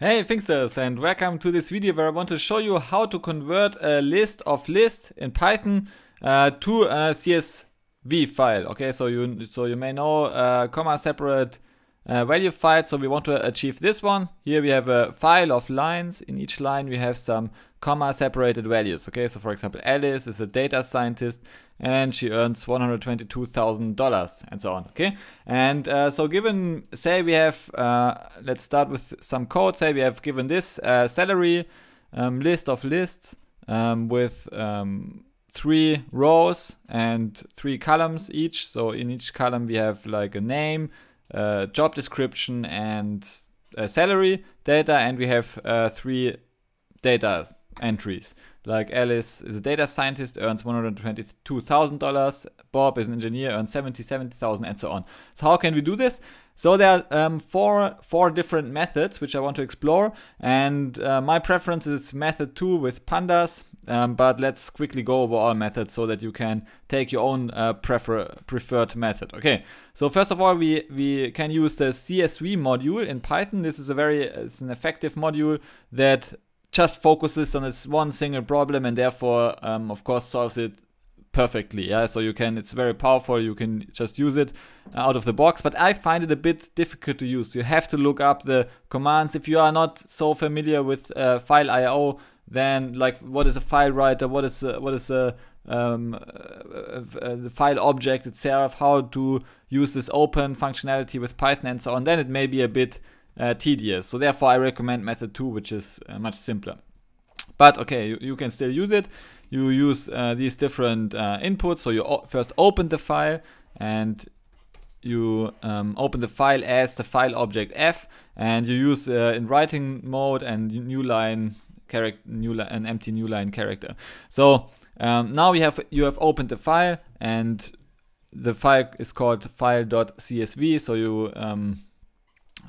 Hey Thinksters and welcome to this video where I want to show you how to convert a list of lists in Python uh, to a CSV file. Okay, so you so you may know uh, comma separate uh, value file. So we want to achieve this one. Here we have a file of lines. In each line we have some comma separated values. Okay, so for example, Alice is a data scientist and she earns $122,000 and so on. Okay, and uh, so given, say we have, uh, let's start with some code. Say we have given this uh, salary um, list of lists um, with um, three rows and three columns each. So in each column we have like a name, uh, job description and uh, salary data, and we have uh, three data entries. Like Alice is a data scientist, earns $122,000. Bob is an engineer, earns 70, 70,000, and so on. So how can we do this? So there are um, four four different methods which I want to explore, and uh, my preference is method two with pandas. Um, but let's quickly go over all methods so that you can take your own uh, prefer preferred method. Okay, so first of all, we, we can use the CSV module in Python. This is a very, it's an effective module that just focuses on this one single problem and therefore, um, of course, solves it perfectly. Yeah, so you can, it's very powerful. You can just use it uh, out of the box, but I find it a bit difficult to use. You have to look up the commands. If you are not so familiar with uh, file IO, then like what is a file writer, what is a, what is a um, uh, uh, the file object itself, how to use this open functionality with Python and so on, then it may be a bit uh, tedious. So therefore I recommend method 2, which is uh, much simpler. But okay, you, you, can still use it. You use these different inputs. So you first open the file and you um, open the file as the file object f and you use in writing mode and new line character new an empty new line character. So um, now you have you have opened the file and the file is called file.csv. So you um,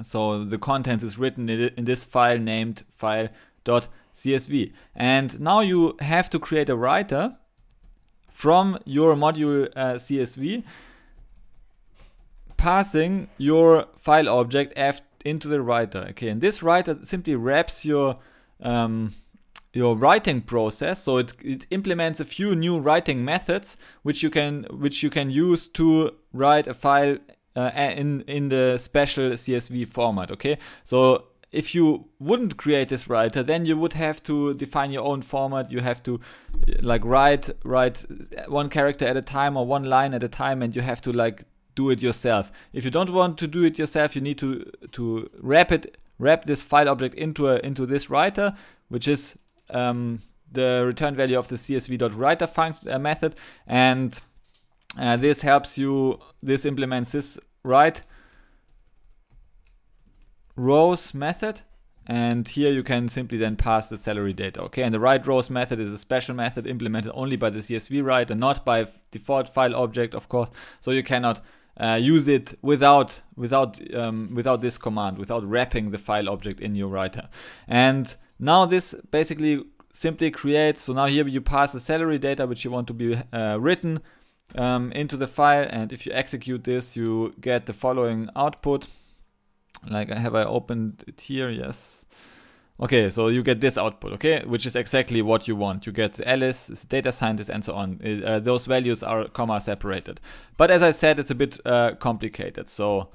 so the contents is written in this file named file.csv. And now you have to create a writer from your module uh, CSV passing your file object into the writer. Okay, and this writer simply wraps your um, your writing process so it, it implements a few new writing methods which you can which you can use to write a file uh, in in the special csv format okay so if you wouldn't create this writer then you would have to define your own format you have to uh, like write write one character at a time or one line at a time and you have to like do it yourself if you don't want to do it yourself you need to to wrap it wrap this file object into a into this writer which is um, the return value of the csv.writer uh, method and uh, this helps you this implements this write rows method and here you can simply then pass the salary data okay and the write rows method is a special method implemented only by the csv writer not by default file object of course so you cannot uh, use it without without um, without this command without wrapping the file object in your writer and now this basically simply creates, so now here you pass the salary data which you want to be uh, written um, into the file and if you execute this you get the following output. Like I have I opened it here, yes. Okay, so you get this output, okay, which is exactly what you want. You get Alice, data scientist, and so on. Uh, uh, those values are comma separated. But as I said, it's a bit uh, complicated. So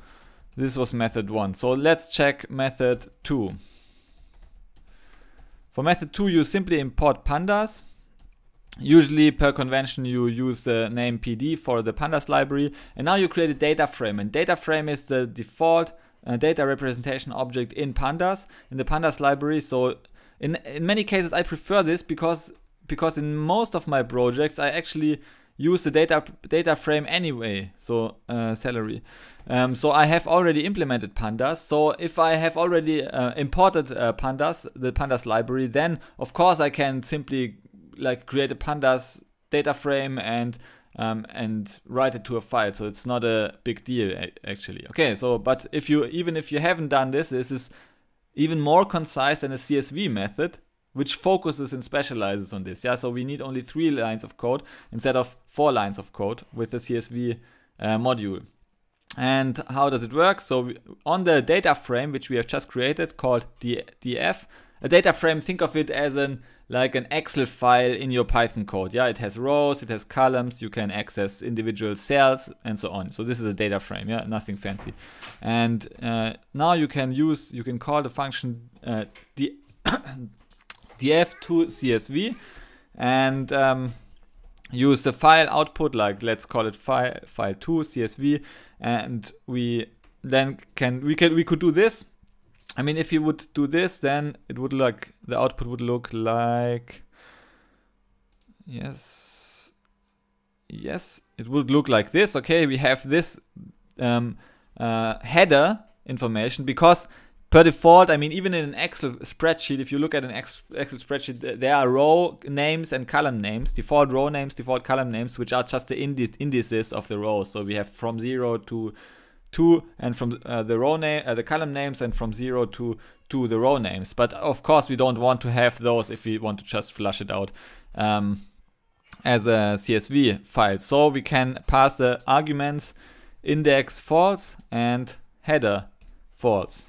this was method one. So let's check method two. For method 2, you simply import pandas. Usually per convention you use the name pd for the pandas library and now you create a data frame and data frame is the default uh, data representation object in pandas in the pandas library so in, in many cases I prefer this because because in most of my projects I actually use the data data frame anyway, so uh, salary. Um, so I have already implemented pandas. So if I have already uh, imported uh, pandas, the pandas library, then of course I can simply like create a pandas data frame and um, and write it to a file. So it's not a big deal actually. Okay, so but if you even if you haven't done this, this is even more concise than a CSV method which focuses and specializes on this. Yeah, so we need only three lines of code instead of four lines of code with the CSV uh, module. And how does it work? So we, on the data frame which we have just created called the DF, a data frame, think of it as an like an Excel file in your Python code. Yeah, it has rows, it has columns, you can access individual cells and so on. So this is a data frame, yeah, nothing fancy. And uh, now you can use, you can call the function uh, the df to CSV and um, use the file output, like let's call it file file two CSV, and we then can we can we could do this. I mean, if you would do this, then it would like the output would look like yes, yes, it would look like this. Okay, we have this um, uh, header information because per default, I mean, even in an Excel spreadsheet, if you look at an Excel spreadsheet, there are row names and column names, default row names, default column names, which are just the indices of the rows. So we have from zero to two, and from uh, the row name, uh, the column names, and from zero to to the row names. But of course, we don't want to have those if we want to just flush it out. Um, as a CSV file. So we can pass the arguments index false and header false.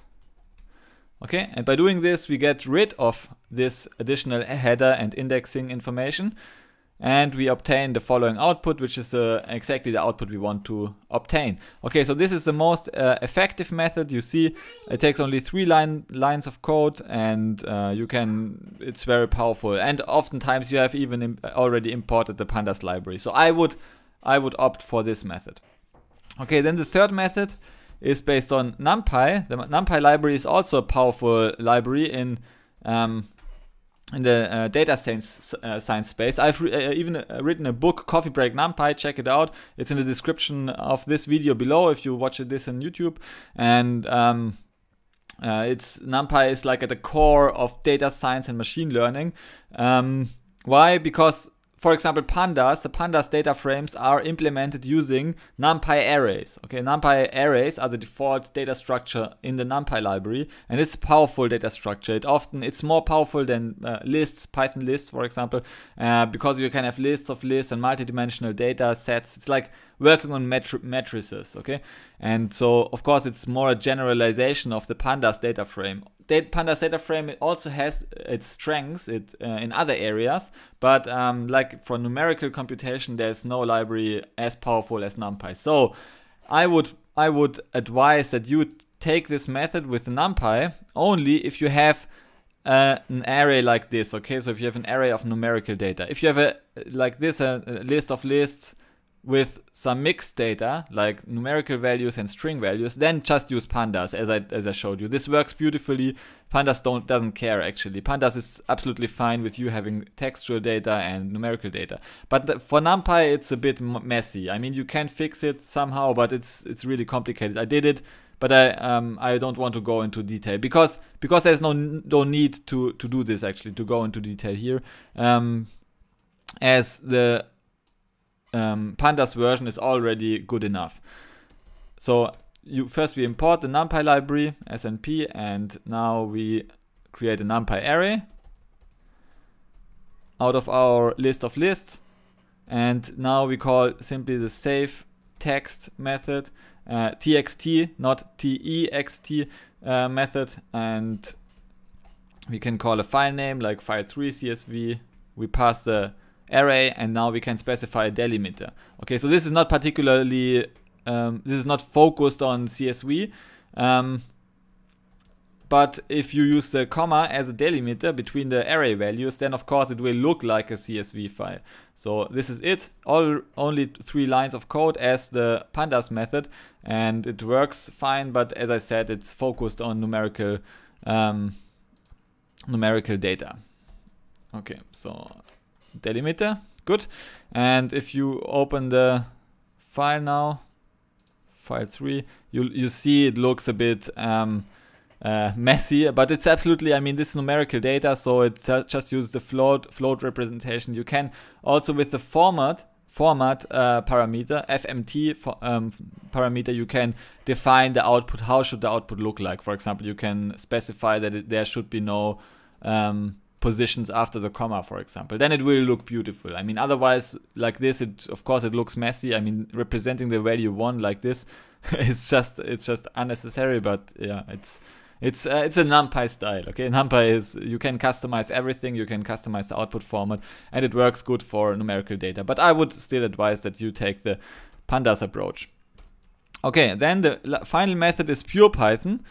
Okay, and by doing this, we get rid of this additional header and indexing information and we obtain the following output, which is uh, exactly the output we want to obtain. Okay, so this is the most uh, effective method. You see, it takes only three line, lines of code, and uh, you can. It's very powerful, and oftentimes you have even Im already imported the pandas library. So I would, I would opt for this method. Okay, then the third method is based on NumPy. The NumPy library is also a powerful library in um, in the uh, data science uh, science space. I've uh, even uh, written a book, Coffee Break NumPy. Check it out. It's in the description of this video below if you watch this on YouTube. And um, uh, it's NumPy is like at the core of data science and machine learning. Um, why? Because for example, pandas, the pandas data frames are implemented using NumPy arrays. Okay, NumPy arrays are the default data structure in the NumPy library, and it's a powerful data structure. It often it's more powerful than uh, lists, Python lists, for example, uh, because you can have lists of lists and multidimensional data sets. It's like working on matri- matrices. Okay, and so of course it's more a generalization of the pandas data frame that Panda Zeta frame also has its strengths it, uh, in other areas, but um, like for numerical computation, there's no library as powerful as NumPy. So I would I would advise that you take this method with NumPy only if you have uh, an array like this. Okay, so if you have an array of numerical data, if you have a like this a, a list of lists with some mixed data like numerical values and string values, then just use pandas as I as I showed you. This works beautifully. Pandas don't doesn't care actually. Pandas is absolutely fine with you having textual data and numerical data. But for NumPy it's a bit messy. I mean you can fix it somehow, but it's it's really complicated. I did it, but I um I don't want to go into detail because because there's no no need to to do this actually to go into detail here. Um, as the um, pandas version is already good enough. So you first we import the numpy library snp and now we create a numpy array out of our list of lists and now we call simply the save text method uh, txt not text uh, method and we can call a file name like file3 csv we pass the array and now we can specify a delimiter. Okay, so this is not particularly, um, this is not focused on CSV. Um, but if you use the comma as a delimiter between the array values, then of course it will look like a CSV file. So this is it, all only three lines of code as the pandas method, and it works fine, but as I said, it's focused on numerical um, numerical data. Okay, so delimiter. Good. And if you open the file now, file 3, you, you see it looks a bit um, uh, messy, but it's absolutely, I mean, this numerical data, so it just uses the float, float representation. You can also with the format, format uh, parameter, FMT for, um, parameter, you can define the output. How should the output look like? For example, you can specify that it, there should be no um, positions after the comma, for example. Then it will look beautiful. I mean, otherwise, like this, it of course it looks messy. I mean, representing the value one like this, it's just it's just unnecessary. But yeah, it's it's uh, it's a NumPy style. Okay, NumPy is you can customize everything. You can customize the output format, and it works good for numerical data. But I would still advise that you take the pandas approach. Okay, then the final method is pure Python.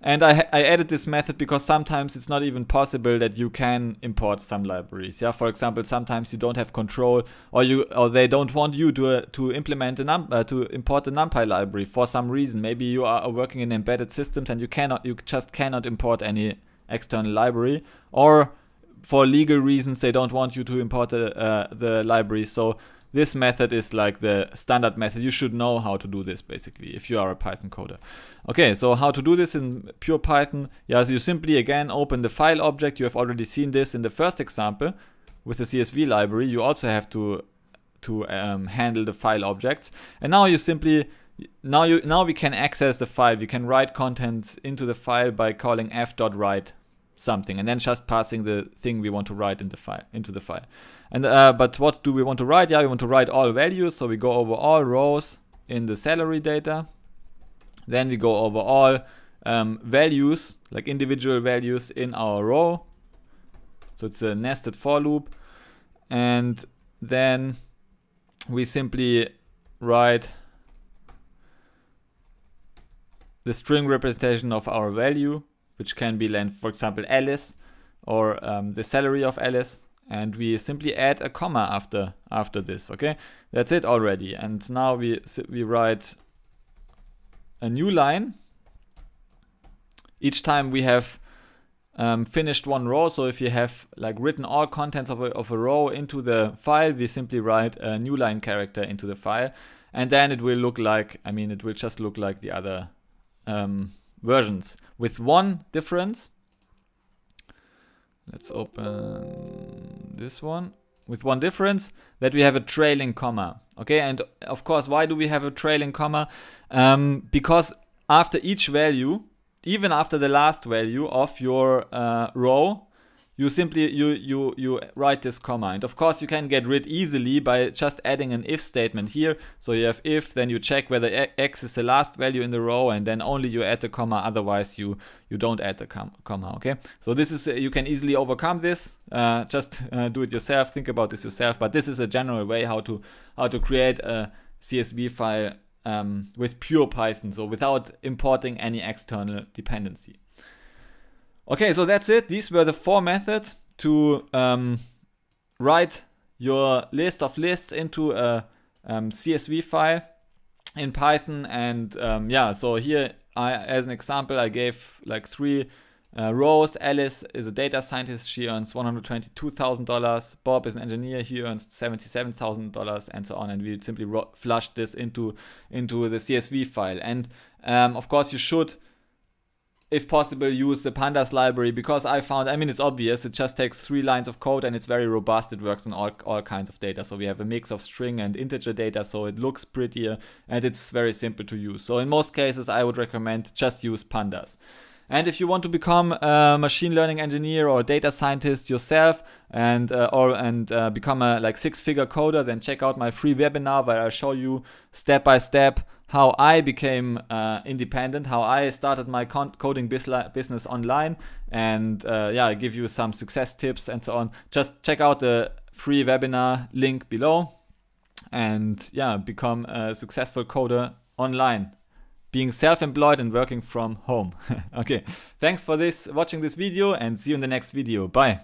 And I, I added this method because sometimes it's not even possible that you can import some libraries. Yeah, for example, sometimes you don't have control, or you or they don't want you to uh, to implement a num uh, to import the NumPy library for some reason. Maybe you are working in embedded systems and you cannot you just cannot import any external library, or for legal reasons they don't want you to import the uh, uh, the library. So this method is like the standard method. You should know how to do this basically if you are a Python coder. Okay, so how to do this in pure Python? Yes, so you simply again open the file object. You have already seen this in the first example with the CSV library. You also have to to um, handle the file objects. And now you simply now you now we can access the file. We can write contents into the file by calling f.write something and then just passing the thing we want to write in the file into the file. And uh, but what do we want to write? Yeah, we want to write all values. So we go over all rows in the salary data. Then we go over all um, values, like individual values in our row. So it's a nested for loop. And then we simply write the string representation of our value which can be then, for example, Alice or um, the salary of Alice. And we simply add a comma after after this, okay? That's it already. And now we, we write a new line. Each time we have um, finished one row, so if you have like written all contents of a, of a row into the file, we simply write a new line character into the file. And then it will look like, I mean, it will just look like the other um, versions with one difference. Let's open this one with one difference that we have a trailing comma. Okay, and of course, why do we have a trailing comma? Um, because after each value, even after the last value of your uh, row, you simply you you you write this comma and of course you can get rid easily by just adding an if statement here so you have if then you check whether x is the last value in the row and then only you add the comma otherwise you you don't add the com comma okay so this is uh, you can easily overcome this uh, just uh, do it yourself think about this yourself but this is a general way how to how to create a csv file um, with pure python so without importing any external dependency Okay, so that's it. These were the four methods to um, write your list of lists into a um, CSV file in Python. And um, yeah, so here, I, as an example, I gave like three uh, Alice is a data scientist. She earns $122,000. Bob is an engineer. He earns $77,000 and so on. And we simply flushed this into, into the CSV file. And um, of course, you should if possible, use the pandas library because I found, I mean, it's obvious, it just takes three lines of code and it's very robust. It works on all, all kinds of data. So we have a mix of string and integer data, so it looks prettier and it's very simple to use. So in most cases, I would recommend just use pandas. And if you want to become a machine learning engineer or data scientist yourself and uh, or and uh, become a like six-figure coder, then check out my free webinar where I show you step by step how I became uh, independent, how I started my coding business online, and uh, yeah, I give you some success tips and so on. Just check out the free webinar link below, and yeah, become a successful coder online being self-employed and working from home. okay, thanks for this watching this video and see you in the next video. Bye!